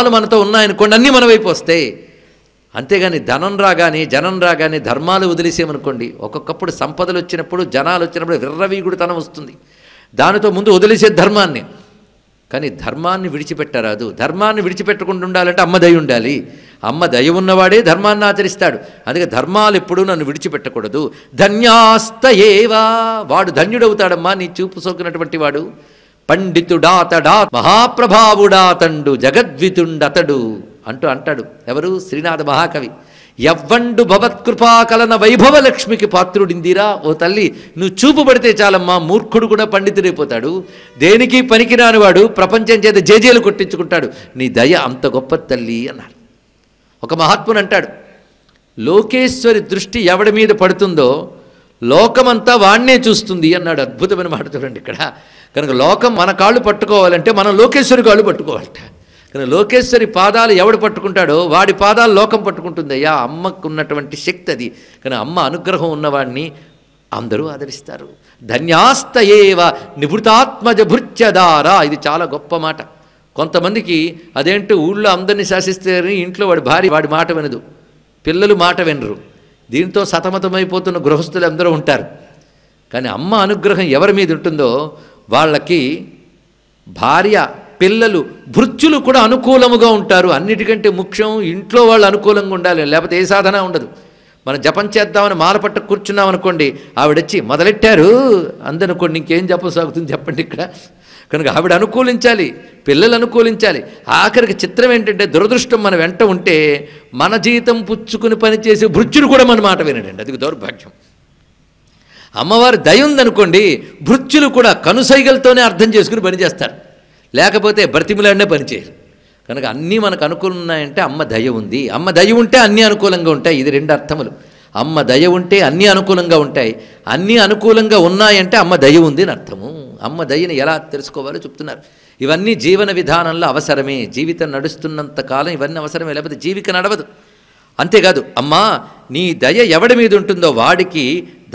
ధర్మాలు మనతో ఉన్నాయనుకోండి అన్నీ మన వైపు వస్తాయి అంతేగాని ధనం రాగానే జనం రాగానే ధర్మాలు వదిలేసేమనుకోండి ఒక్కొక్కప్పుడు సంపదలు వచ్చినప్పుడు జనాలు వచ్చినప్పుడు విర్రవీగుడితనం వస్తుంది దానితో ముందు వదిలేసే ధర్మాన్ని కానీ ధర్మాన్ని విడిచిపెట్టరాదు ధర్మాన్ని విడిచిపెట్టకుండా ఉండాలంటే అమ్మ దయ ఉండాలి అమ్మ దయ ఉన్నవాడే ధర్మాన్ని ఆచరిస్తాడు అందుకే ధర్మాలు ఎప్పుడూ నన్ను విడిచిపెట్టకూడదు ఏవా వాడు ధన్యుడవుతాడమ్మా నీ చూపు సోకినటువంటి వాడు పండితుడాతడా మహాప్రభావుడాతండు జగద్వితుండతడు అంటూ అంటాడు ఎవరు శ్రీనాథ మహాకవి ఎవ్వండు భవత్కృపాకలన వైభవ లక్ష్మికి పాత్రుడిందిరా ఓ తల్లి నువ్వు చూపు పడితే చాలమ్మా మూర్ఖుడు కూడా పండితుడైపోతాడు దేనికి పనికిరానివాడు ప్రపంచం చేత జేజేలు కొట్టించుకుంటాడు నీ దయ అంత గొప్ప తల్లి అన్నారు ఒక మహాత్ముని అంటాడు లోకేశ్వరి దృష్టి ఎవడి మీద పడుతుందో లోకమంతా వాణ్ణే చూస్తుంది అన్నాడు అద్భుతమైన మాట చూడండి ఇక్కడ కనుక లోకం మన కాళ్ళు పట్టుకోవాలంటే మనం లోకేశ్వరి కాళ్ళు పట్టుకోవాలట కానీ లోకేశ్వరి పాదాలు ఎవడు పట్టుకుంటాడో వాడి పాదాలు లోకం పట్టుకుంటుంది అయ్యా అమ్మకు ఉన్నటువంటి శక్తి అది కానీ అమ్మ అనుగ్రహం ఉన్నవాడిని అందరూ ఆదరిస్తారు ధన్యాస్త నివృతాత్మజ భృత్యదారా ఇది చాలా గొప్ప మాట కొంతమందికి అదేంటో ఊళ్ళో అందరినీ శాసిస్తారని ఇంట్లో వాడి భార్య వాడి మాట వినదు పిల్లలు మాట వినరు దీంతో సతమతమైపోతున్న గృహస్థులు అందరూ ఉంటారు కానీ అమ్మ అనుగ్రహం ఎవరి మీద ఉంటుందో వాళ్ళకి భార్య పిల్లలు భృత్యులు కూడా అనుకూలముగా ఉంటారు అన్నిటికంటే ముఖ్యం ఇంట్లో వాళ్ళు అనుకూలంగా ఉండాలి లేకపోతే ఏ సాధన ఉండదు మనం జపం చేద్దామని మాలపట్ట కూర్చున్నాం అనుకోండి ఆవిడొచ్చి మొదలెట్టారు అందనుకోండి ఇంకేం జపం సాగుతుంది చెప్పండి ఇక్కడ కనుక ఆవిడ అనుకూలించాలి పిల్లలు అనుకూలించాలి ఆఖరికి చిత్రం ఏంటంటే దురదృష్టం మన వెంట ఉంటే మన జీతం పుచ్చుకుని పనిచేసే భృత్యుడు కూడా మన మాట వినడండి అది దౌర్భాగ్యం అమ్మవారి దయ ఉందనుకోండి భృత్యులు కూడా కనుసైగలతోనే అర్థం చేసుకుని పనిచేస్తారు లేకపోతే బ్రతిమిలాడినే పనిచేయరు కనుక అన్నీ మనకు అనుకూలం ఉన్నాయంటే అమ్మ దయ ఉంది అమ్మ దయ ఉంటే అన్నీ అనుకూలంగా ఉంటాయి ఇది రెండు అర్థములు అమ్మ దయ ఉంటే అన్నీ అనుకూలంగా ఉంటాయి అన్నీ అనుకూలంగా ఉన్నాయంటే అమ్మ దయ ఉంది అని అర్థము అమ్మ దయని ఎలా తెలుసుకోవాలో చెప్తున్నారు ఇవన్నీ జీవన విధానంలో అవసరమే జీవితం నడుస్తున్నంత కాలం ఇవన్నీ అవసరమే లేకపోతే జీవిక నడవదు అంతేకాదు అమ్మా నీ దయ ఎవడి మీద ఉంటుందో వాడికి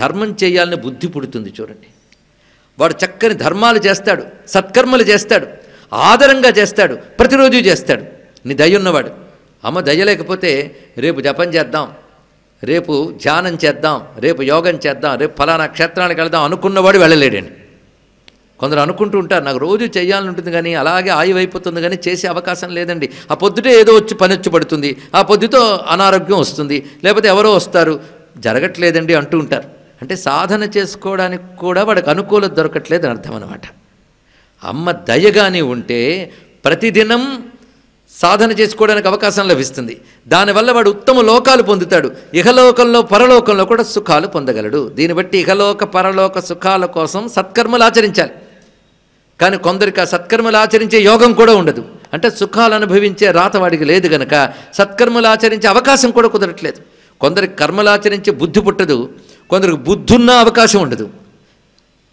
ధర్మం చేయాలని బుద్ధి పుడుతుంది చూడండి వాడు చక్కని ధర్మాలు చేస్తాడు సత్కర్మలు చేస్తాడు ఆదరంగా చేస్తాడు ప్రతిరోజు చేస్తాడు నీ దయ ఉన్నవాడు అమ్మ దయ లేకపోతే రేపు జపం చేద్దాం రేపు ధ్యానం చేద్దాం రేపు యోగం చేద్దాం రేపు ఫలానా క్షేత్రానికి వెళ్దాం అనుకున్నవాడు వెళ్ళలేడండి కొందరు అనుకుంటూ ఉంటారు నాకు రోజు చేయాలని ఉంటుంది కానీ అలాగే ఆయువైపోతుంది కానీ చేసే అవకాశం లేదండి ఆ పొద్దుటే ఏదో వచ్చి పని వచ్చి పడుతుంది ఆ పొద్దుతో అనారోగ్యం వస్తుంది లేకపోతే ఎవరో వస్తారు జరగట్లేదండి అంటూ ఉంటారు అంటే సాధన చేసుకోవడానికి కూడా వాడికి అనుకూలత దొరకట్లేదు అర్థం అనమాట అమ్మ దయగాని ఉంటే ప్రతిదినం సాధన చేసుకోవడానికి అవకాశం లభిస్తుంది దానివల్ల వాడు ఉత్తమ లోకాలు పొందుతాడు ఇహలోకంలో పరలోకంలో కూడా సుఖాలు పొందగలడు దీన్ని బట్టి ఇహలోక పరలోక సుఖాల కోసం సత్కర్మలు ఆచరించాలి కానీ కొందరికి ఆ సత్కర్మలు ఆచరించే యోగం కూడా ఉండదు అంటే సుఖాలు అనుభవించే రాత వాడికి లేదు గనక సత్కర్మలు ఆచరించే అవకాశం కూడా కుదరట్లేదు కొందరికి కర్మలు ఆచరించే బుద్ధి పుట్టదు కొందరికి బుద్ధున్న అవకాశం ఉండదు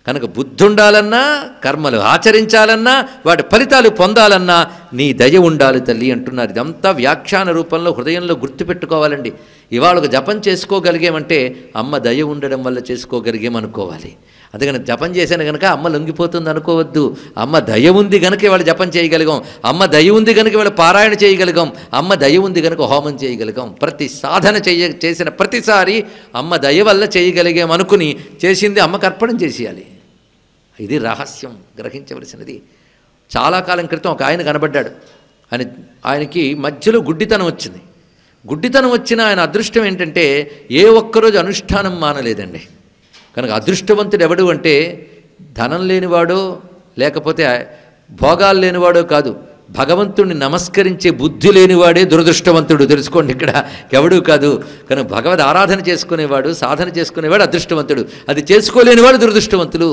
కనుక బుద్ధి ఉండాలన్నా కర్మలు ఆచరించాలన్నా వాటి ఫలితాలు పొందాలన్నా నీ దయ ఉండాలి తల్లి అంటున్నారు ఇదంతా వ్యాఖ్యాన రూపంలో హృదయంలో గుర్తుపెట్టుకోవాలండి ఇవాళ ఒక జపం చేసుకోగలిగామంటే అమ్మ దయ ఉండడం వల్ల చేసుకోగలిగామనుకోవాలి అందుకని జపం చేశాను కనుక అమ్మ లొంగిపోతుంది అనుకోవద్దు అమ్మ దయ ఉంది కనుక ఇవాళ జపం చేయగలిగాం అమ్మ దయ ఉంది కనుక ఇవాళ పారాయణ చేయగలిగాం అమ్మ దయ ఉంది కనుక హోమం చేయగలిగాం ప్రతి సాధన చేయ చేసిన ప్రతిసారి అమ్మ దయ వల్ల చేయగలిగాం అనుకుని చేసింది అమ్మకు అర్పణం చేసేయాలి ఇది రహస్యం గ్రహించవలసినది చాలా కాలం క్రితం ఒక ఆయన కనబడ్డాడు ఆయన ఆయనకి మధ్యలో గుడ్డితనం వచ్చింది గుడ్డితనం వచ్చిన ఆయన అదృష్టం ఏంటంటే ఏ ఒక్కరోజు అనుష్ఠానం మానలేదండి కనుక అదృష్టవంతుడు ఎవడు అంటే ధనం లేనివాడో లేకపోతే భోగాలు లేనివాడో కాదు భగవంతుడిని నమస్కరించే బుద్ధి లేనివాడే దురదృష్టవంతుడు తెలుసుకోండి ఇక్కడ ఎవడు కాదు కానీ భగవద్ ఆరాధన చేసుకునేవాడు సాధన చేసుకునేవాడు అదృష్టవంతుడు అది చేసుకోలేనివాడు దురదృష్టవంతులు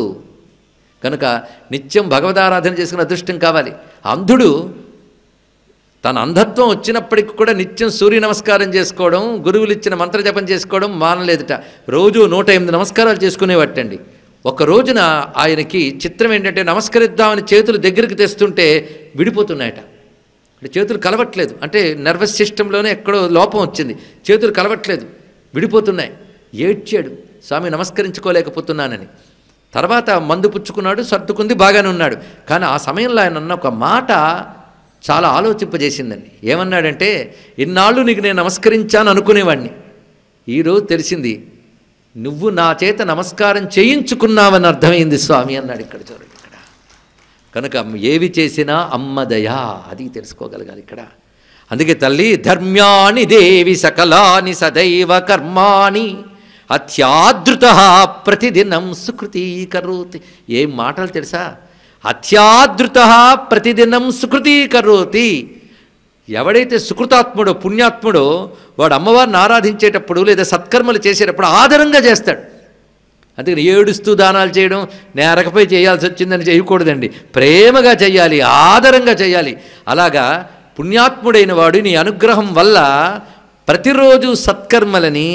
కనుక నిత్యం భగవద్ ఆరాధన చేసుకుని అదృష్టం కావాలి అంధుడు తన అంధత్వం వచ్చినప్పటికి కూడా నిత్యం సూర్య నమస్కారం చేసుకోవడం గురువులు ఇచ్చిన మంత్రజపం చేసుకోవడం మానలేదుట రోజు నూట ఎనిమిది నమస్కారాలు చేసుకునేవాటండి ఒక రోజున ఆయనకి చిత్రం ఏంటంటే నమస్కరిద్దామని చేతులు దగ్గరికి తెస్తుంటే విడిపోతున్నాయట చేతులు కలవట్లేదు అంటే నర్వస్ సిస్టంలోనే ఎక్కడో లోపం వచ్చింది చేతులు కలవట్లేదు విడిపోతున్నాయి ఏడ్చాడు స్వామి నమస్కరించుకోలేకపోతున్నానని తర్వాత మందు పుచ్చుకున్నాడు సర్దుకుంది బాగానే ఉన్నాడు కానీ ఆ సమయంలో ఆయన అన్న ఒక మాట చాలా ఆలోచింపజేసిందండి ఏమన్నాడంటే ఇన్నాళ్ళు నీకు నేను నమస్కరించాను అనుకునేవాడిని ఈరోజు తెలిసింది నువ్వు నా చేత నమస్కారం చేయించుకున్నావని అర్థమైంది స్వామి అన్నాడు ఇక్కడ చూడండి ఇక్కడ కనుక ఏవి చేసినా అమ్మదయా అది తెలుసుకోగలగాలి ఇక్కడ అందుకే తల్లి ధర్మ్యాని దేవి సకలాని సదైవ కర్మాణి అత్యాదృత ప్రతిదినం సుకృతీకరోతి ఏం మాటలు తెలుసా అత్యాదృత ప్రతిదినం సుకృతీకరోతి ఎవడైతే సుకృతాత్ముడో పుణ్యాత్ముడో వాడు అమ్మవారిని ఆరాధించేటప్పుడు లేదా సత్కర్మలు చేసేటప్పుడు ఆదరంగా చేస్తాడు అందుకని ఏడుస్తూ దానాలు చేయడం నేరకపై చేయాల్సి వచ్చిందని చేయకూడదండి ప్రేమగా చేయాలి ఆదరంగా చేయాలి అలాగా పుణ్యాత్ముడైన వాడు నీ అనుగ్రహం వల్ల ప్రతిరోజు సత్కర్మలని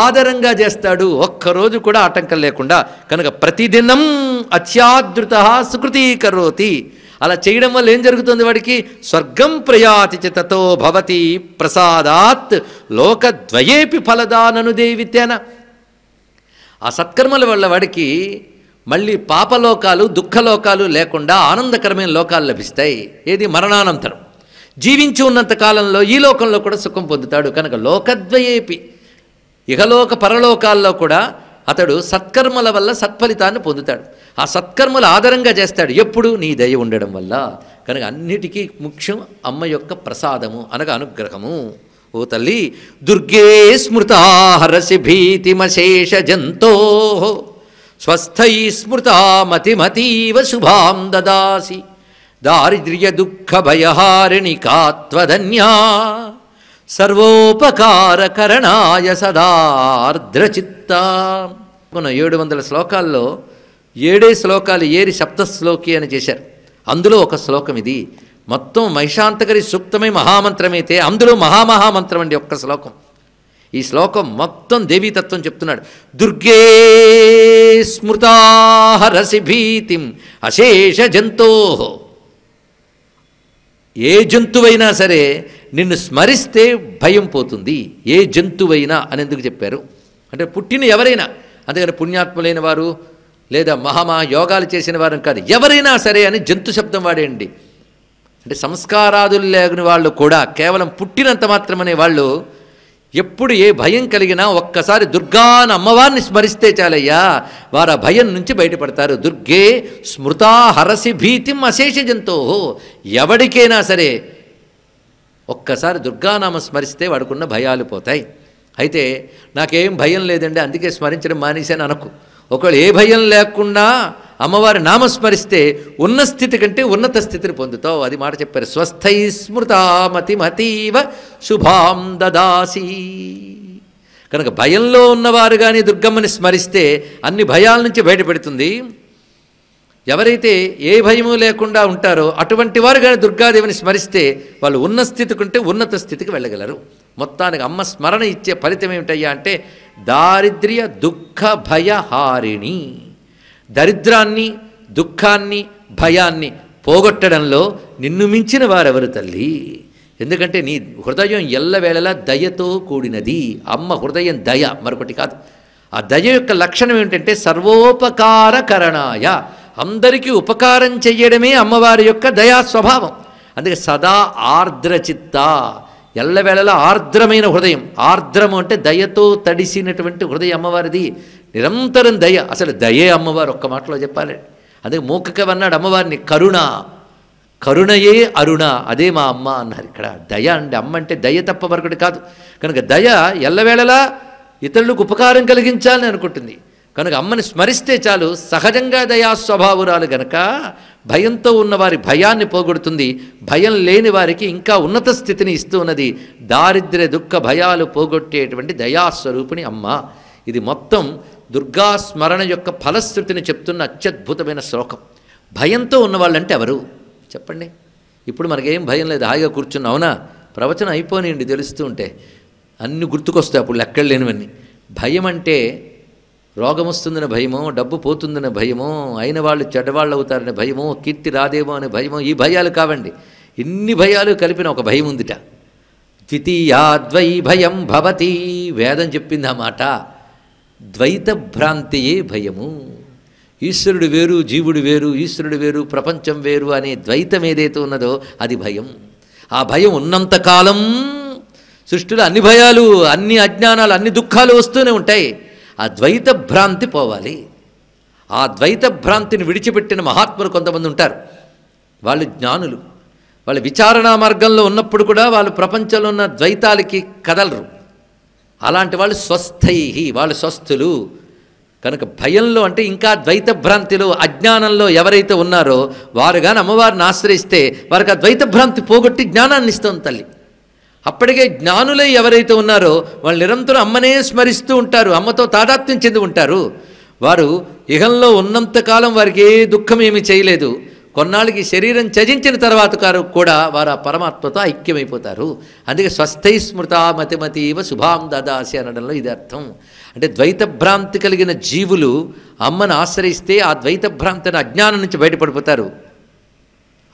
ఆదరంగా చేస్తాడు ఒక్కరోజు కూడా ఆటంకం లేకుండా కనుక ప్రతిదినం అత్యాదృత సుకృతీకరోతి అలా చేయడం వల్ల ఏం జరుగుతుంది వాడికి స్వర్గం ప్రయాతి చితతో భవతి ప్రసాదాత్ లోకద్వయేపి ఫలదానను దేవితేన ఆ సత్కర్మల వల్ల వాడికి మళ్ళీ పాపలోకాలు దుఃఖలోకాలు లేకుండా ఆనందకరమైన లోకాలు లభిస్తాయి ఏది మరణానంతరం జీవించి ఉన్నంత కాలంలో ఈ లోకంలో కూడా సుఖం పొందుతాడు కనుక లోకద్వయేపి ఇహలోక పరలోకాల్లో కూడా అతడు సత్కర్మల వల్ల సత్ఫలితాన్ని పొందుతాడు ఆ సత్కర్మలు ఆధారంగా చేస్తాడు ఎప్పుడు నీ దయ ఉండడం వల్ల కనుక అన్నిటికీ ముఖ్యం అమ్మ యొక్క ప్రసాదము అనగా అనుగ్రహము ఓ తల్లి దుర్గే స్మృతాహరసి భీతిమశేష జంతో స్వస్థై స్మృత మతిమతీవ శుభాం దదాసి దారిద్ర్య దుఃఖ భయహారిణి కాత్వధన్యా సర్వోపకారకరణాయ సదార్ద్రచిత్త మన ఏడు వందల శ్లోకాల్లో ఏడే శ్లోకాలు ఏరి సప్తశ్లోకి అని చేశారు అందులో ఒక శ్లోకం ఇది మొత్తం మహిషాంతకరి సూక్తమై మహామంత్రమైతే అందులో మహామహామంత్రం అండి ఒక్క శ్లోకం ఈ శ్లోకం మొత్తం దేవీతత్వం చెప్తున్నాడు దుర్గే స్మృతాహరసి భీతిం అశేష జంతో ఏ జంతువైనా సరే నిన్ను స్మరిస్తే భయం పోతుంది ఏ జంతువైనా అని ఎందుకు చెప్పారు అంటే పుట్టిన ఎవరైనా అంతేగాని పుణ్యాత్మలైన వారు లేదా మహామా యోగాలు చేసిన వారు కాదు ఎవరైనా సరే అని జంతు శబ్దం వాడేయండి అంటే సంస్కారాదులు లేని వాళ్ళు కూడా కేవలం పుట్టినంత మాత్రమనే వాళ్ళు ఎప్పుడు ఏ భయం కలిగినా ఒక్కసారి దుర్గాన అమ్మవారిని స్మరిస్తే చాలయ్యా వారు ఆ భయం నుంచి బయటపడతారు దుర్గే స్మృతా హరసి భీతిం అశేష జంతో ఎవడికైనా సరే ఒక్కసారి దుర్గానామ స్మరిస్తే వాడుకున్న భయాలు పోతాయి అయితే నాకేం భయం లేదండి అందుకే స్మరించడం మానేశాను అనకు ఒకవేళ ఏ భయం లేకుండా అమ్మవారి నామస్మరిస్తే ఉన్న స్థితి కంటే ఉన్నత స్థితిని పొందుతావు అది మాట చెప్పారు స్వస్థై మతీవ శుభాం దదాసి కనుక భయంలో ఉన్నవారు కానీ దుర్గమ్మని స్మరిస్తే అన్ని భయాల నుంచి బయటపెడుతుంది ఎవరైతే ఏ భయము లేకుండా ఉంటారో అటువంటి వారు కానీ దుర్గాదేవిని స్మరిస్తే వాళ్ళు ఉన్న స్థితి కంటే ఉన్నత స్థితికి వెళ్ళగలరు మొత్తానికి అమ్మ స్మరణ ఇచ్చే ఫలితం ఏమిటయ్యా అంటే దారిద్ర్య దుఃఖ భయహారిణి దరిద్రాన్ని దుఃఖాన్ని భయాన్ని పోగొట్టడంలో నిన్ను మించిన వారెవరు తల్లి ఎందుకంటే నీ హృదయం ఎల్లవేళలా దయతో కూడినది అమ్మ హృదయం దయ మరొకటి కాదు ఆ దయ యొక్క లక్షణం ఏమిటంటే సర్వోపకార కరణాయ అందరికీ ఉపకారం చెయ్యడమే అమ్మవారి యొక్క దయా స్వభావం అందుకే సదా ఆర్ద్రచిత్త ఎల్లవేళలా ఆర్ద్రమైన హృదయం ఆర్ద్రము అంటే దయతో తడిసినటువంటి హృదయం అమ్మవారిది నిరంతరం దయ అసలు దయే అమ్మవారు ఒక్క మాటలో చెప్పాలి అదే మూకకవన్నాడు అమ్మవారిని కరుణ కరుణయే అరుణ అదే మా అమ్మ అన్నారు ఇక్కడ దయ అండి అమ్మ అంటే దయ తప్ప వరకుడు కాదు కనుక దయ ఎల్లవేళలా ఇతరులకు ఉపకారం కలిగించాలని అనుకుంటుంది కనుక అమ్మని స్మరిస్తే చాలు సహజంగా దయా స్వభావురాలు గనక భయంతో ఉన్నవారి భయాన్ని పోగొడుతుంది భయం లేని వారికి ఇంకా ఉన్నత స్థితిని ఇస్తూ ఉన్నది దారిద్ర్య దుఃఖ భయాలు పోగొట్టేటువంటి దయాస్వరూపిణి అమ్మ ఇది మొత్తం దుర్గా స్మరణ యొక్క ఫలశ్రుతిని చెప్తున్న అత్యద్భుతమైన శ్లోకం భయంతో ఉన్నవాళ్ళంటే ఎవరు చెప్పండి ఇప్పుడు మనకేం భయం లేదు హాయిగా కూర్చున్న అవునా ప్రవచనం అయిపోనియండి తెలుస్తూ ఉంటే అన్ని గుర్తుకొస్తాయి అప్పుడు లెక్కలు లేనివన్నీ భయం అంటే రోగం వస్తుందనే భయమో డబ్బు పోతుందనే భయమో అయిన వాళ్ళు చెడ్డవాళ్ళు అవుతారనే భయము కీర్తి రాదేమో అనే భయమో ఈ భయాలు కావండి ఇన్ని భయాలు కలిపిన ఒక భయం ఉందిట ద్వితీయాద్వై భయం భవతి వేదం చెప్పింది ఆ మాట ద్వైత భ్రాంతియే భయము ఈశ్వరుడు వేరు జీవుడు వేరు ఈశ్వరుడు వేరు ప్రపంచం వేరు అనే ద్వైతం ఏదైతే ఉన్నదో అది భయం ఆ భయం ఉన్నంతకాలం సృష్టిలో అన్ని భయాలు అన్ని అజ్ఞానాలు అన్ని దుఃఖాలు వస్తూనే ఉంటాయి ఆ ద్వైత భ్రాంతి పోవాలి ఆ ద్వైత భ్రాంతిని విడిచిపెట్టిన మహాత్ములు కొంతమంది ఉంటారు వాళ్ళు జ్ఞానులు వాళ్ళ విచారణా మార్గంలో ఉన్నప్పుడు కూడా వాళ్ళు ప్రపంచంలో ఉన్న ద్వైతాలకి కదలరు అలాంటి వాళ్ళు స్వస్థై వాళ్ళు స్వస్థులు కనుక భయంలో అంటే ఇంకా ద్వైత భ్రాంతిలో అజ్ఞానంలో ఎవరైతే ఉన్నారో వారు కానీ అమ్మవారిని ఆశ్రయిస్తే వారికి ఆ ద్వైత భ్రాంతి పోగొట్టి జ్ఞానాన్ని ఇస్తుంది తల్లి అప్పటికే జ్ఞానులై ఎవరైతే ఉన్నారో వాళ్ళు నిరంతరం అమ్మనే స్మరిస్తూ ఉంటారు అమ్మతో తాదాత్మ్యం చెంది ఉంటారు వారు యుగంలో ఉన్నంతకాలం వారికి ఏ దుఃఖం ఏమీ చేయలేదు కొన్నాళ్ళకి శరీరం చజించిన తర్వాత కూడా వారు ఆ పరమాత్మతో ఐక్యమైపోతారు అందుకే స్వస్థై స్మృత మతిమతీవ శుభాం దాదాసి అనడంలో ఇది అర్థం అంటే ద్వైతభ్రాంతి కలిగిన జీవులు అమ్మను ఆశ్రయిస్తే ఆ ద్వైతభ్రాంతిని అజ్ఞానం నుంచి బయటపడిపోతారు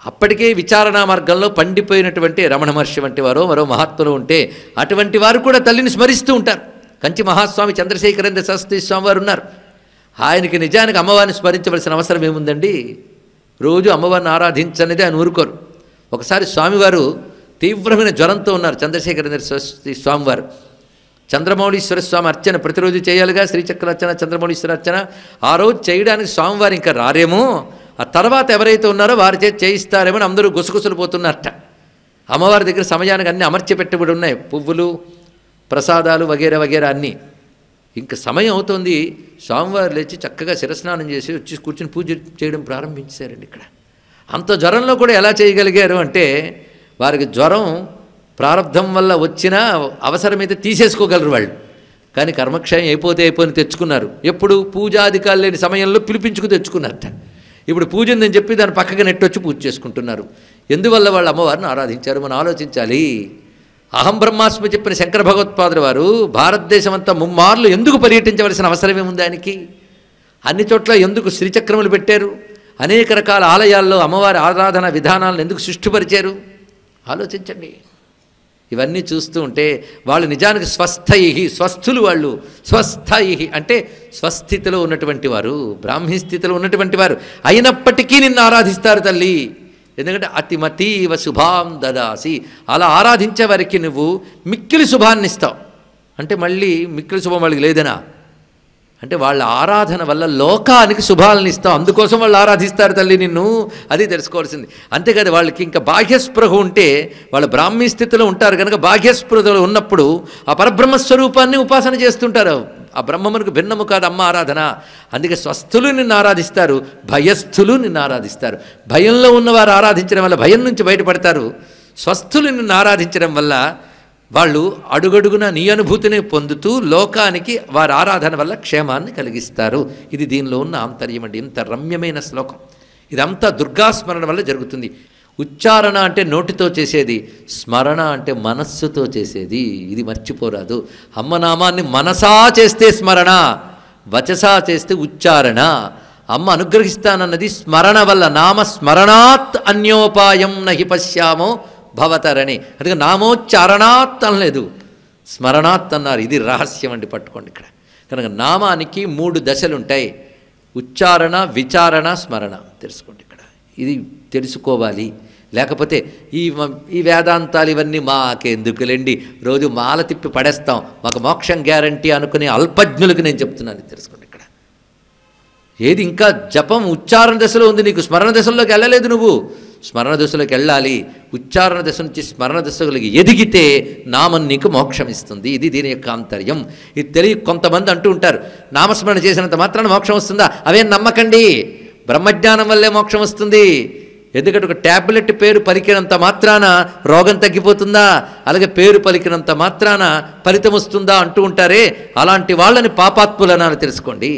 అప్పటికే విచారణా మార్గంలో పండిపోయినటువంటి రమణ మహర్షి వంటి వారో మరో మహాత్ములు ఉంటే అటువంటి వారు కూడా తల్లిని స్మరిస్తూ ఉంటారు కంచి మహాస్వామి చంద్రశేఖరేంద్ర సరస్వతి స్వామి వారు ఉన్నారు ఆయనకి నిజానికి అమ్మవారిని స్మరించవలసిన అవసరం ఏముందండి రోజు అమ్మవారిని ఆరాధించనిదే అని ఊరుకోరు ఒకసారి స్వామివారు తీవ్రమైన జ్వరంతో ఉన్నారు చంద్రశేఖరేంద్ర సరస్వతి స్వామివారు చంద్రమౌళీశ్వర స్వామి అర్చన ప్రతిరోజు చేయాలిగా శ్రీచక్ర అర్చన చంద్రమౌళీశ్వర అర్చన ఆ రోజు చేయడానికి స్వామివారు ఇంకా రారేమో ఆ తర్వాత ఎవరైతే ఉన్నారో వారి చేతి చేయిస్తారేమో అందరూ గుసగుసలు పోతున్నారట అమ్మవారి దగ్గర సమయానికి అన్నీ అమర్చి పెట్టబడి ఉన్నాయి పువ్వులు ప్రసాదాలు వగేరా వగేరా అన్నీ ఇంకా సమయం అవుతోంది స్వామివారు లేచి చక్కగా శిరస్నానం చేసి వచ్చి కూర్చుని పూజ చేయడం ప్రారంభించారండి ఇక్కడ అంత జ్వరంలో కూడా ఎలా చేయగలిగారు అంటే వారికి జ్వరం ప్రారంధం వల్ల వచ్చిన అవసరమైతే తీసేసుకోగలరు వాళ్ళు కానీ కర్మక్షయం అయిపోతే అయిపోయిన తెచ్చుకున్నారు ఎప్పుడు పూజాధికారులు లేని సమయంలో పిలిపించుకు తెచ్చుకున్నారట ఇప్పుడు పూజ ఉందని చెప్పి దాని పక్కగా నెట్టొచ్చి పూజ చేసుకుంటున్నారు ఎందువల్ల వాళ్ళు అమ్మవారిని ఆరాధించారు మనం ఆలోచించాలి అహం బ్రహ్మాస్మి చెప్పిన శంకర భగవత్పాదులు వారు భారతదేశం అంతా ముమ్మార్లు ఎందుకు పర్యటించవలసిన అవసరం ఏముంది ఆయనకి అన్ని చోట్ల ఎందుకు శ్రీచక్రములు పెట్టారు అనేక రకాల ఆలయాల్లో అమ్మవారి ఆరాధన విధానాలను ఎందుకు సృష్టిపరిచారు ఆలోచించండి ఇవన్నీ చూస్తూ ఉంటే వాళ్ళు నిజానికి స్వస్థయి స్వస్థులు వాళ్ళు స్వస్థయి అంటే స్వస్థితిలో ఉన్నటువంటి వారు బ్రాహ్మీ స్థితిలో ఉన్నటువంటి వారు అయినప్పటికీ నిన్ను ఆరాధిస్తారు తల్లి ఎందుకంటే అతిమతీవ శుభాం దదాసి అలా ఆరాధించే వారికి నువ్వు మిక్కిలి శుభాన్ని ఇస్తావు అంటే మళ్ళీ మిక్కిలి శుభం వాళ్ళకి లేదనా అంటే వాళ్ళ ఆరాధన వల్ల లోకానికి శుభాలను ఇస్తాం అందుకోసం వాళ్ళు ఆరాధిస్తారు తల్లి నిన్ను అది తెలుసుకోవాల్సింది అంతేకాదు వాళ్ళకి ఇంకా బాహ్యస్పృహ ఉంటే వాళ్ళు బ్రాహ్మీ స్థితిలో ఉంటారు కనుక బాహ్యస్పృహలో ఉన్నప్పుడు ఆ పరబ్రహ్మస్వరూపాన్ని ఉపాసన చేస్తుంటారు ఆ బ్రహ్మమునికి భిన్నము కాదు అమ్మ ఆరాధన అందుకే స్వస్థులు నిన్ను ఆరాధిస్తారు భయస్థులు నిన్ను ఆరాధిస్తారు భయంలో ఉన్నవారు ఆరాధించడం వల్ల భయం నుంచి బయటపడతారు స్వస్థులు నిన్ను ఆరాధించడం వల్ల వాళ్ళు అడుగడుగున నీ అనుభూతిని పొందుతూ లోకానికి వారి ఆరాధన వల్ల క్షేమాన్ని కలిగిస్తారు ఇది దీనిలో ఉన్న ఆంతర్యం అంటే ఇంత రమ్యమైన శ్లోకం ఇదంతా దుర్గాస్మరణ వల్ల జరుగుతుంది ఉచ్చారణ అంటే నోటితో చేసేది స్మరణ అంటే మనస్సుతో చేసేది ఇది మర్చిపోరాదు అమ్మనామాన్ని మనసా చేస్తే స్మరణ వచసా చేస్తే ఉచ్చారణ అమ్మ అనుగ్రహిస్తానన్నది స్మరణ వల్ల నామస్మరణాత్ అన్యోపాయం నహి పశ్యామో భవతరణి అందుకే నామోచ్చారణాత్ అనలేదు స్మరణాత్ అన్నారు ఇది రహస్యం అండి పట్టుకోండి ఇక్కడ కనుక నామానికి మూడు దశలుంటాయి ఉచ్చారణ విచారణ స్మరణ తెలుసుకోండి ఇది తెలుసుకోవాలి లేకపోతే ఈ ఈ వేదాంతాలు ఇవన్నీ మాకెందుకులేండి రోజు మాల తిప్పి పడేస్తాం మాకు మోక్షం గ్యారంటీ అనుకునే అల్పజ్ఞులకు నేను చెప్తున్నాను తెలుసుకోండి ఇక్కడ ఏది ఇంకా జపం ఉచ్చారణ దశలో ఉంది నీకు స్మరణ దశల్లోకి వెళ్ళలేదు నువ్వు స్మరణ దశలోకి వెళ్ళాలి ఉచ్చారణ దశ నుంచి స్మరణ దశలకి ఎదిగితే నామం నీకు మోక్షం ఇస్తుంది ఇది దీని యొక్క ఆంతర్యం ఇది తెలియ కొంతమంది అంటూ ఉంటారు నామస్మరణ చేసినంత మాత్రాన మోక్షం వస్తుందా అవేం నమ్మకండి బ్రహ్మజ్ఞానం వల్లే మోక్షం వస్తుంది ఎందుకంటే ఒక ట్యాబ్లెట్ పేరు పలికినంత మాత్రాన రోగం తగ్గిపోతుందా అలాగే పేరు పలికినంత మాత్రాన ఫలితం వస్తుందా అంటూ ఉంటారే అలాంటి వాళ్ళని పాపాత్ములనాన్ని తెలుసుకోండి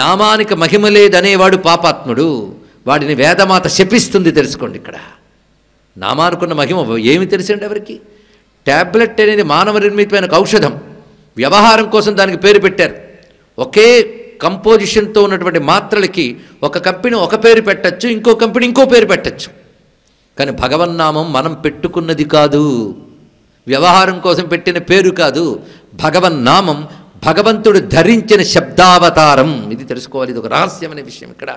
నామానికి మహిమ లేదనేవాడు పాపాత్ముడు వాడిని వేదమాత శపిస్తుంది తెలుసుకోండి ఇక్కడ నామానుకున్న మహిమ ఏమి తెలిసండి ఎవరికి ట్యాబ్లెట్ అనేది మానవ నిర్మితమైన ఔషధం వ్యవహారం కోసం దానికి పేరు పెట్టారు ఒకే కంపోజిషన్తో ఉన్నటువంటి మాత్రలకి ఒక కంపెనీ ఒక పేరు పెట్టచ్చు ఇంకో కంపెనీ ఇంకో పేరు పెట్టచ్చు కానీ భగవన్నామం మనం పెట్టుకున్నది కాదు వ్యవహారం కోసం పెట్టిన పేరు కాదు భగవన్నామం భగవంతుడు ధరించిన శబ్దావతారం ఇది తెలుసుకోవాలి ఇది ఒక రహస్యం అనే విషయం ఇక్కడ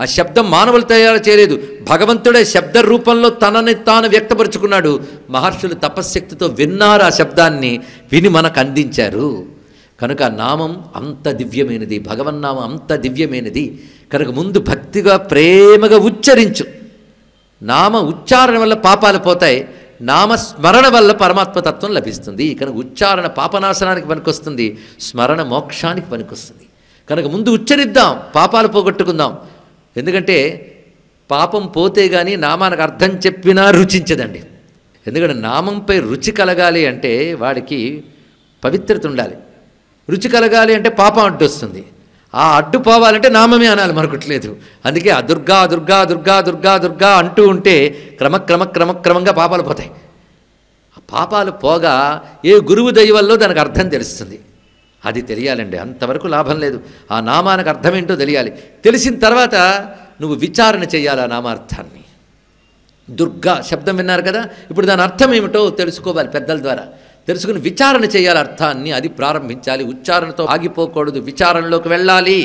ఆ శబ్దం మానవులు తయారు చేయలేదు భగవంతుడే శబ్ద రూపంలో తనని తాను వ్యక్తపరుచుకున్నాడు మహర్షులు తపశ్శక్తితో విన్నారు ఆ శబ్దాన్ని విని మనకు అందించారు కనుక నామం అంత దివ్యమైనది భగవన్నామం అంత దివ్యమైనది కనుక ముందు భక్తిగా ప్రేమగా ఉచ్చరించు నామ ఉచ్చారణ వల్ల పాపాలు పోతాయి నామస్మరణ వల్ల పరమాత్మతత్వం లభిస్తుంది కనుక ఉచ్చారణ పాపనాశనానికి పనికొస్తుంది స్మరణ మోక్షానికి పనికొస్తుంది కనుక ముందు ఉచ్చరిద్దాం పాపాలు పోగొట్టుకుందాం ఎందుకంటే పాపం పోతే కానీ నామానికి అర్థం చెప్పినా రుచించదండి ఎందుకంటే నామంపై రుచి కలగాలి అంటే వాడికి పవిత్రత ఉండాలి రుచి కలగాలి అంటే పాపం అడ్డు వస్తుంది ఆ అడ్డు పోవాలంటే నామమే అనాలి మరొకట్లేదు అందుకే ఆ దుర్గా దుర్గా దుర్గా దుర్గా దుర్గా అంటూ ఉంటే క్రమక్రమ క్రమక్రమంగా పాపాలు పోతాయి ఆ పాపాలు పోగా ఏ గురువు దయవల్లో దానికి అర్థం తెలుస్తుంది అది తెలియాలండి అంతవరకు లాభం లేదు ఆ నామానికి అర్థమేంటో తెలియాలి తెలిసిన తర్వాత నువ్వు విచారణ చేయాలి ఆ నామార్థాన్ని దుర్గా శబ్దం విన్నారు కదా ఇప్పుడు దాని అర్థం ఏమిటో తెలుసుకోవాలి పెద్దల ద్వారా తెలుసుకుని విచారణ చేయాలి అర్థాన్ని అది ప్రారంభించాలి ఉచ్చారణతో ఆగిపోకూడదు విచారణలోకి వెళ్ళాలి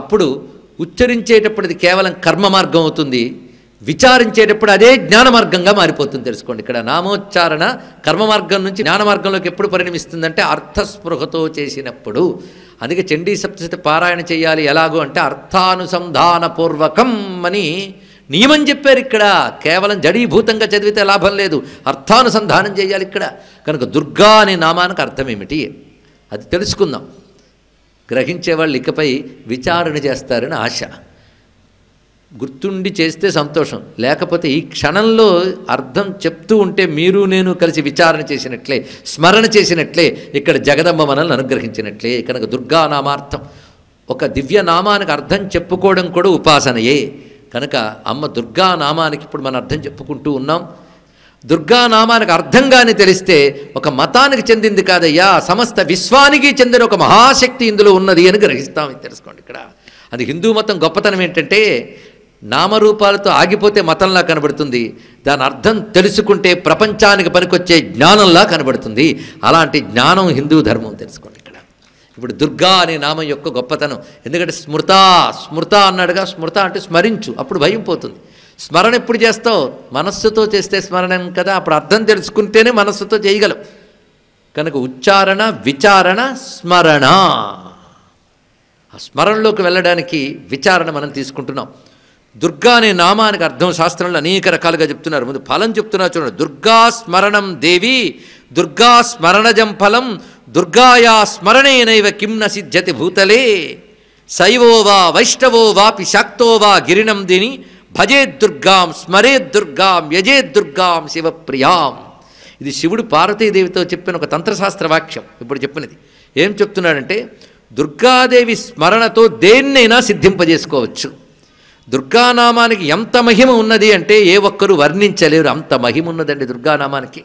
అప్పుడు ఉచ్చరించేటప్పుడు అది కేవలం కర్మ మార్గం అవుతుంది విచారించేటప్పుడు అదే జ్ఞాన మార్గంగా మారిపోతుంది తెలుసుకోండి ఇక్కడ నామోచ్చారణ కర్మ మార్గం నుంచి జ్ఞాన మార్గంలోకి ఎప్పుడు పరిణమిస్తుందంటే అర్థస్పృహతో చేసినప్పుడు అందుకే చండీ సప్తశతి పారాయణ చేయాలి ఎలాగో అంటే అర్థానుసంధానపూర్వకం అని నియమం చెప్పారు ఇక్కడ కేవలం జడీభూతంగా చదివితే లాభం లేదు అర్థానుసంధానం చేయాలి ఇక్కడ కనుక దుర్గా అనే నామానికి అర్థం ఏమిటి అది తెలుసుకుందాం గ్రహించే వాళ్ళు ఇకపై విచారణ చేస్తారని ఆశ గుర్తుండి చేస్తే సంతోషం లేకపోతే ఈ క్షణంలో అర్థం చెప్తూ ఉంటే మీరు నేను కలిసి విచారణ చేసినట్లే స్మరణ చేసినట్లే ఇక్కడ జగదమ్మ మనల్ని అనుగ్రహించినట్లే కనుక దుర్గానామార్థం ఒక దివ్యనామానికి అర్థం చెప్పుకోవడం కూడా ఉపాసనయే కనుక అమ్మ దుర్గా నామానికి ఇప్పుడు మనం అర్థం చెప్పుకుంటూ ఉన్నాం దుర్గా నామానికి అర్థంగానే తెలిస్తే ఒక మతానికి చెందింది కాదయ్యా సమస్త విశ్వానికి చెందిన ఒక మహాశక్తి ఇందులో ఉన్నది అని గ్రహిస్తాం తెలుసుకోండి ఇక్కడ అది హిందూ మతం గొప్పతనం ఏంటంటే నామరూపాలతో ఆగిపోతే మతంలా కనబడుతుంది దాని అర్థం తెలుసుకుంటే ప్రపంచానికి పనికొచ్చే జ్ఞానంలా కనబడుతుంది అలాంటి జ్ఞానం హిందూ ధర్మం తెలుసుకోండి ఇప్పుడు దుర్గా అనే నామం యొక్క గొప్పతనం ఎందుకంటే స్మృత స్మృత అన్నాడుగా స్మృత అంటే స్మరించు అప్పుడు భయం పోతుంది స్మరణ ఎప్పుడు చేస్తావు మనస్సుతో చేస్తే స్మరణం కదా అప్పుడు అర్థం తెలుసుకుంటేనే మనస్సుతో చేయగలం కనుక ఉచ్చారణ విచారణ స్మరణ ఆ స్మరణలోకి వెళ్ళడానికి విచారణ మనం తీసుకుంటున్నాం దుర్గా అనే నామానికి అర్థం శాస్త్రంలో అనేక రకాలుగా చెప్తున్నారు ముందు ఫలం చెప్తున్నారు చూడండి దుర్గా స్మరణం దేవి దుర్గా స్మరణజం ఫలం దుర్గాయా స్మరణేనైవ కిం న సిద్ధ్యతి భూతలే శైవో వా వైష్ణవో వాపి శాక్తో వా గిరినం దిని భజే దుర్గాం స్మరే దుర్గాం యజే దుర్గాం శివప్రియాం ఇది శివుడు పార్వతీదేవితో చెప్పిన ఒక తంత్రశాస్త్ర వాక్యం ఇప్పుడు చెప్పినది ఏం చెప్తున్నాడంటే దుర్గాదేవి స్మరణతో దేన్నైనా సిద్ధింపజేసుకోవచ్చు దుర్గానామానికి ఎంత మహిమ ఉన్నది అంటే ఏ ఒక్కరూ వర్ణించలేరు అంత మహిమ ఉన్నదండి దుర్గానామానికి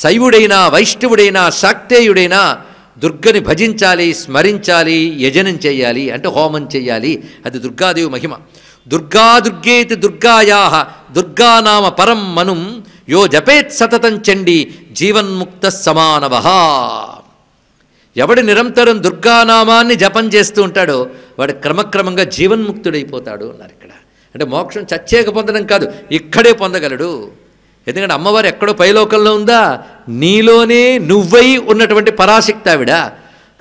శైవుడైనా వైష్ణవుడైనా శాక్తేయుడైనా దుర్గని భజించాలి స్మరించాలి యజనం చేయాలి అంటే హోమం చేయాలి అది దుర్గాదేవి మహిమ దుర్గా దుర్గేతి దుర్గాయా దుర్గానామ పరం మనుం యో జపేత్ సతతం చండి జీవన్ముక్త సమానవ ఎవడు నిరంతరం దుర్గానామాన్ని జపం చేస్తూ ఉంటాడో వాడు క్రమక్రమంగా జీవన్ముక్తుడైపోతాడు అన్నారు ఇక్కడ అంటే మోక్షం చచ్చేక పొందడం కాదు ఇక్కడే పొందగలడు ఎందుకంటే అమ్మవారు ఎక్కడో పైలోకంలో ఉందా నీలోనే నువ్వై ఉన్నటువంటి పరాశక్తి ఆవిడ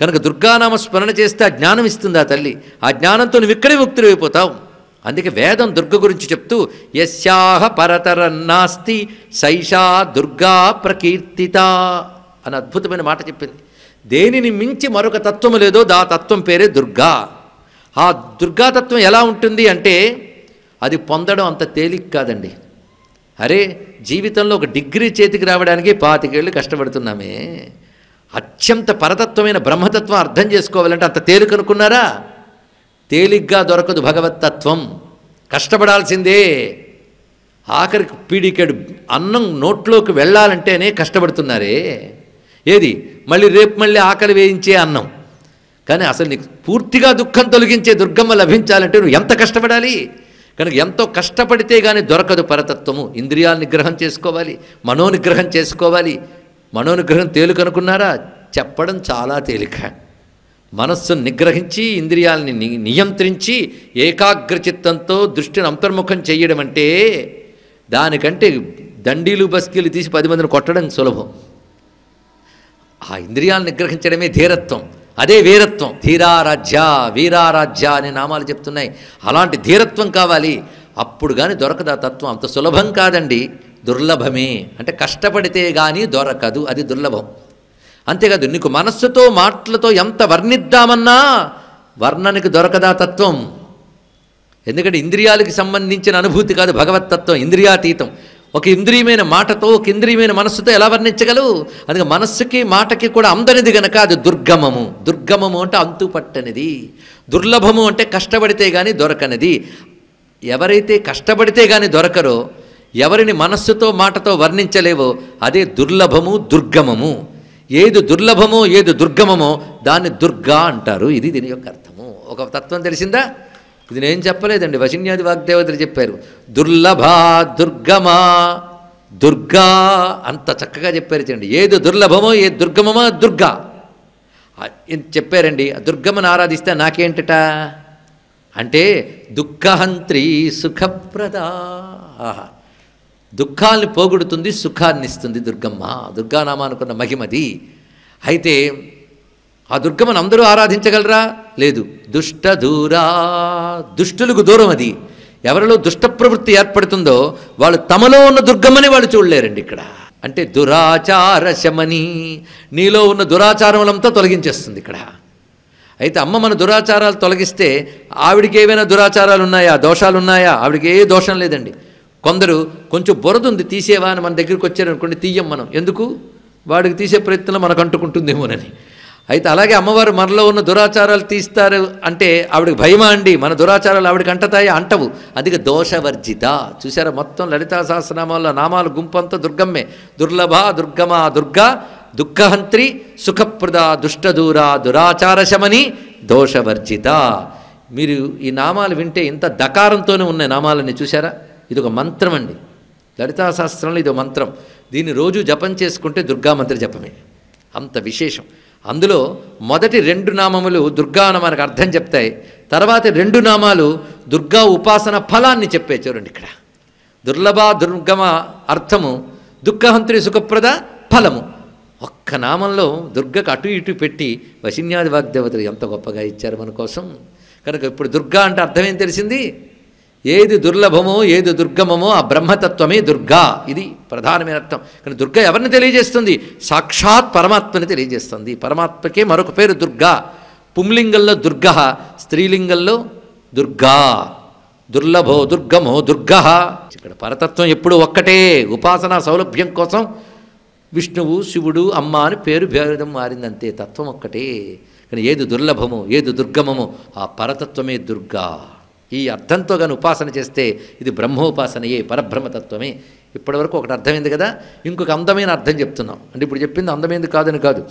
కనుక దుర్గానామ స్మరణ చేస్తే ఆ జ్ఞానం ఇస్తుంది ఆ తల్లి ఆ జ్ఞానంతో నువ్వు ఇక్కడే అయిపోతావు అందుకే వేదం దుర్గ గురించి చెప్తూ పరతర నాస్తి సైషా దుర్గా ప్రకీర్తిత అని అద్భుతమైన మాట చెప్పింది దేనిని మించి మరొక తత్వము లేదో దా తత్వం పేరే దుర్గా ఆ దుర్గాతత్వం ఎలా ఉంటుంది అంటే అది పొందడం అంత తేలిక కాదండి అరే జీవితంలో ఒక డిగ్రీ చేతికి రావడానికి పాతికేళ్ళు కష్టపడుతున్నామే అత్యంత పరతత్వమైన బ్రహ్మతత్వం అర్థం చేసుకోవాలంటే అంత తేలికనుకున్నారా తేలిగ్గా దొరకదు భగవత్తత్వం కష్టపడాల్సిందే ఆఖరికి పీడికెడు అన్నం నోట్లోకి వెళ్ళాలంటేనే కష్టపడుతున్నారే ఏది మళ్ళీ రేపు మళ్ళీ ఆకలి వేయించే అన్నం కానీ అసలు నీకు పూర్తిగా దుఃఖం తొలగించే దుర్గమ్మ లభించాలంటే నువ్వు ఎంత కష్టపడాలి కనుక ఎంతో కష్టపడితే కానీ దొరకదు పరతత్వము ఇంద్రియాల నిగ్రహం చేసుకోవాలి మనోనిగ్రహం చేసుకోవాలి మనోనిగ్రహం తేలికనుకున్నారా చెప్పడం చాలా తేలిక మనస్సును నిగ్రహించి ఇంద్రియాలని నియంత్రించి ఏకాగ్రచిత్తంతో దృష్టిని అంతర్ముఖం చేయడం అంటే దానికంటే దండీలు బస్కీలు తీసి పది మందిని కొట్టడం సులభం ఆ ఇంద్రియాలను నిగ్రహించడమే ధీరత్వం అదే వీరత్వం ధీరారాధ్య వీరారాధ్య అనే నామాలు చెప్తున్నాయి అలాంటి ధీరత్వం కావాలి అప్పుడు కానీ దొరకదు ఆ తత్వం అంత సులభం కాదండి దుర్లభమే అంటే కష్టపడితే కానీ దొరకదు అది దుర్లభం అంతేకాదు నీకు మనస్సుతో మాటలతో ఎంత వర్ణిద్దామన్నా వర్ణనికి దొరకదా తత్వం ఎందుకంటే ఇంద్రియాలకి సంబంధించిన అనుభూతి కాదు భగవతత్వం ఇంద్రియాతీతం ఒక ఇంద్రియమైన మాటతో ఒక ఇంద్రియమైన మనస్సుతో ఎలా వర్ణించగలవు అందుకే మనస్సుకి మాటకి కూడా అందనిది గనక అది దుర్గమము దుర్గమము అంటే అంతు పట్టనిది దుర్లభము అంటే కష్టపడితే కానీ దొరకనిది ఎవరైతే కష్టపడితే కానీ దొరకరో ఎవరిని మనస్సుతో మాటతో వర్ణించలేవో అదే దుర్లభము దుర్గమము ఏది దుర్లభమో ఏది దుర్గమమో దాన్ని దుర్గా అంటారు ఇది దీని యొక్క అర్థము ఒక తత్వం తెలిసిందా ఇది నేను చెప్పలేదండి వశిన్యాది వాగ్దేవతలు చెప్పారు దుర్లభ దుర్గమా దుర్గా అంత చక్కగా చెప్పారు చండి ఏది దుర్లభమో ఏ దుర్గమమో దుర్గా చెప్పారండి దుర్గమ్మను ఆరాధిస్తే నాకేంటట అంటే దుఃఖహంత్రి సుఖప్రద దుఃఖాన్ని పోగొడుతుంది సుఖాన్ని ఇస్తుంది దుర్గమ్మ దుర్గానామా అనుకున్న మహిమది అయితే ఆ దుర్గమ్మను అందరూ ఆరాధించగలరా లేదు దుష్ట దూరా దుష్టులకు దూరం అది ఎవరిలో దుష్ట ప్రవృత్తి ఏర్పడుతుందో వాళ్ళు తమలో ఉన్న దుర్గమ్మని వాళ్ళు చూడలేరండి ఇక్కడ అంటే దురాచార శమని నీలో ఉన్న దురాచారములంతా తొలగించేస్తుంది ఇక్కడ అయితే అమ్మ మన దురాచారాలు తొలగిస్తే ఆవిడికి ఏవైనా దురాచారాలు ఉన్నాయా దోషాలు ఉన్నాయా ఆవిడికి ఏ దోషం లేదండి కొందరు కొంచెం బురద ఉంది తీసేవా అని మన దగ్గరికి వచ్చారనుకోండి తీయం మనం ఎందుకు వాడికి తీసే ప్రయత్నంలో మనకు అంటుకుంటుందేమోనని అయితే అలాగే అమ్మవారు మనలో ఉన్న దురాచారాలు తీస్తారు అంటే ఆవిడకి భయమా అండి మన దురాచారాలు ఆవిడకి అంటతాయా అంటవు అదిగ దోషవర్జిత చూసారా మొత్తం లలితా సహస్రనామాల్లో నామాలు గుంపంతా దుర్గమ్మే దుర్లభ దుర్గమ దుర్గా దుఃఖహంత్రి సుఖప్రద దుష్టదూర దురాచారశమని దోషవర్జిత మీరు ఈ నామాలు వింటే ఇంత దకారంతోనే ఉన్న నామాలని చూసారా ఇది ఒక మంత్రం అండి శాస్త్రంలో ఇది ఒక మంత్రం దీన్ని రోజు జపం చేసుకుంటే దుర్గా మంత్ర జపమే అంత విశేషం అందులో మొదటి రెండు నామములు దుర్గా అని మనకు అర్థం చెప్తాయి తర్వాత రెండు నామాలు దుర్గా ఉపాసన ఫలాన్ని చెప్పే చూడండి ఇక్కడ దుర్లభ దుర్గమ అర్థము దుఃఖహంత్రి సుఖప్రద ఫలము ఒక్క నామంలో దుర్గకు అటు ఇటు పెట్టి వశిన్యాది వాగ్దేవతలు ఎంత గొప్పగా ఇచ్చారు మన కోసం కనుక ఇప్పుడు దుర్గా అంటే అర్థమేం తెలిసింది ఏది దుర్లభమో ఏది దుర్గమమో ఆ బ్రహ్మతత్వమే దుర్గా ఇది ప్రధానమైన అర్థం కానీ దుర్గ ఎవరిని తెలియజేస్తుంది సాక్షాత్ పరమాత్మని తెలియజేస్తుంది పరమాత్మకే మరొక పేరు దుర్గా పుంలింగంలో దుర్గ స్త్రీలింగంలో దుర్గా దుర్లభో దుర్గమో దుర్గ ఇక్కడ పరతత్వం ఎప్పుడు ఒక్కటే ఉపాసనా సౌలభ్యం కోసం విష్ణువు శివుడు అమ్మ అని పేరు భేదం మారిందంతే తత్వం ఒక్కటే కానీ ఏది దుర్లభమో ఏది దుర్గమమో ఆ పరతత్వమే దుర్గా ఈ అర్థంతో గాను ఉపాసన చేస్తే ఇది బ్రహ్మోపాసనయే పరబ్రహ్మతత్వమే ఇప్పటివరకు ఒకటి అర్థమైంది కదా ఇంకొక అందమైన అర్థం చెప్తున్నాం అంటే ఇప్పుడు చెప్పింది అందమైంది కాదని కాదు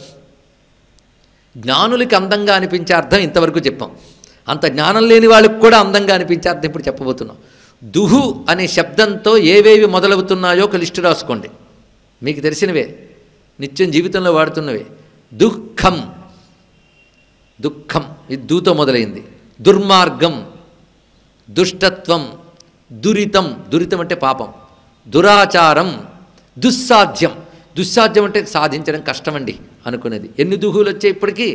జ్ఞానులకి అందంగా అనిపించే అర్థం ఇంతవరకు చెప్పాం అంత జ్ఞానం లేని వాళ్ళకి కూడా అందంగా అనిపించే అర్థం ఇప్పుడు చెప్పబోతున్నాం దుహు అనే శబ్దంతో ఏవేవి మొదలవుతున్నాయో ఒక లిస్టు రాసుకోండి మీకు తెలిసినవే నిత్యం జీవితంలో వాడుతున్నవే దుఃఖం దుఃఖం ఇది దూతో మొదలైంది దుర్మార్గం దుష్టత్వం దురితం దురితం అంటే పాపం దురాచారం దుస్సాధ్యం దుస్సాధ్యం అంటే సాధించడం కష్టమండి అనుకునేది ఎన్ని దుహులు వచ్చాయి ఇప్పటికీ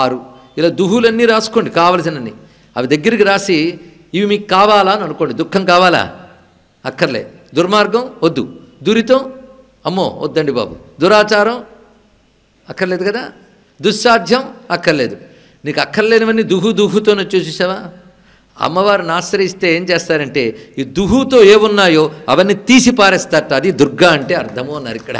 ఆరు ఇలా దుహులన్నీ రాసుకోండి కావలసినన్ని అవి దగ్గరికి రాసి ఇవి మీకు కావాలా అని అనుకోండి దుఃఖం కావాలా అక్కర్లే దుర్మార్గం వద్దు దురితం అమ్మో వద్దండి బాబు దురాచారం అక్కర్లేదు కదా దుస్సాధ్యం అక్కర్లేదు నీకు అక్కర్లేనివన్నీ దుహు దుహుతో వచ్చేసేసావా అమ్మవారిని ఆశ్రయిస్తే ఏం చేస్తారంటే ఈ దుహుతో ఏమున్నాయో అవన్నీ తీసి పారేస్తారట అది దుర్గా అంటే అర్థము అన్నారు ఇక్కడ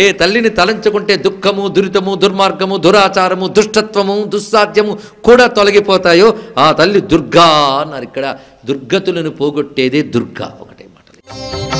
ఏ తల్లిని తలంచుకుంటే దుఃఖము దురితము దుర్మార్గము దురాచారము దుష్టత్వము దుస్సాధ్యము కూడా తొలగిపోతాయో ఆ తల్లి దుర్గా అన్నారు ఇక్కడ దుర్గతులను పోగొట్టేదే దుర్గా ఒకటే మాట